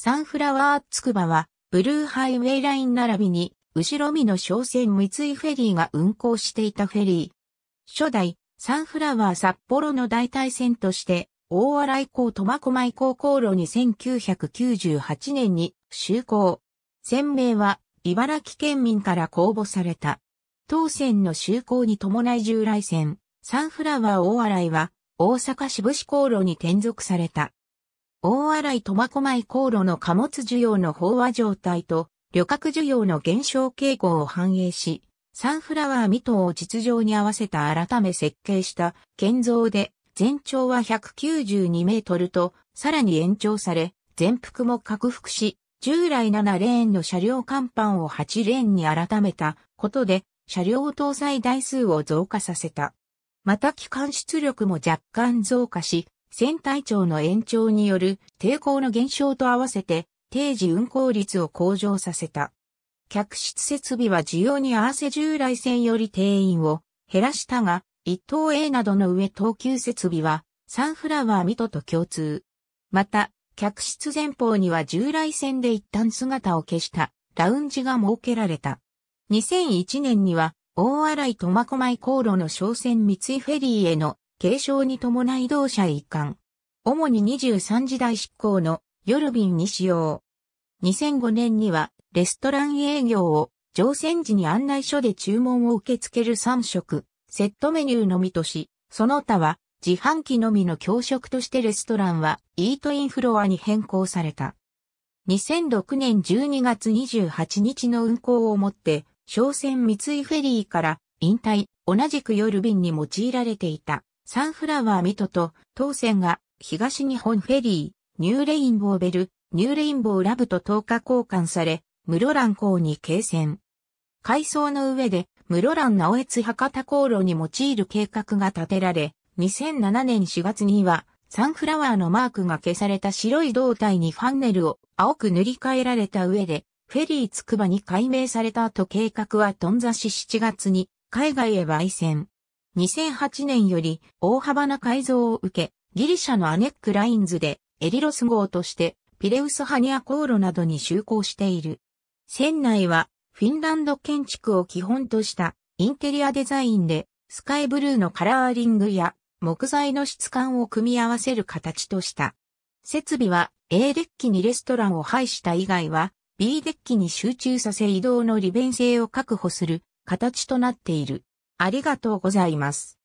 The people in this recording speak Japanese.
サンフラワーつくばは、ブルーハイウェイライン並びに、後ろ見の商船三井フェリーが運航していたフェリー。初代、サンフラワー札幌の代替船として、大洗港苫小牧港航路に1998年に就航。船名は、茨城県民から公募された。当船の就航に伴い従来船、サンフラワー大洗は、大阪渋部市航路に転属された。大洗苫小牧航路の貨物需要の飽和状態と旅客需要の減少傾向を反映し、サンフラワーミトを実情に合わせた改め設計した建造で全長は192メートルとさらに延長され、全幅も拡幅し、従来7レーンの車両甲板を8レーンに改めたことで車両搭載台数を増加させた。また機関出力も若干増加し、船体長の延長による抵抗の減少と合わせて定時運行率を向上させた。客室設備は需要に合わせ従来線より定員を減らしたが、一等 A などの上等級設備はサンフラワーミトと共通。また、客室前方には従来線で一旦姿を消したラウンジが設けられた。2001年には大洗苫小牧航路の商船三井フェリーへの継承に伴い同社移管。主に23時代執行の夜便に使用。2005年にはレストラン営業を乗船時に案内所で注文を受け付ける3食、セットメニューのみとし、その他は自販機のみの教食としてレストランはイートインフロアに変更された。2006年12月28日の運行をもって、商船三井フェリーから引退、同じく夜便に用いられていた。サンフラワーミトと当選が東日本フェリー、ニューレインボーベル、ニューレインボーラブと10日交換され、室蘭港に継船。海藻の上で室蘭直越博多航路に用いる計画が立てられ、2007年4月にはサンフラワーのマークが消された白い胴体にファンネルを青く塗り替えられた上で、フェリーつくばに改名された後計画は頓挫し7月に海外へ焙船。2008年より大幅な改造を受け、ギリシャのアネックラインズでエリロス号としてピレウスハニア航路などに就航している。船内はフィンランド建築を基本としたインテリアデザインでスカイブルーのカラーリングや木材の質感を組み合わせる形とした。設備は A デッキにレストランを配した以外は B デッキに集中させ移動の利便性を確保する形となっている。ありがとうございます。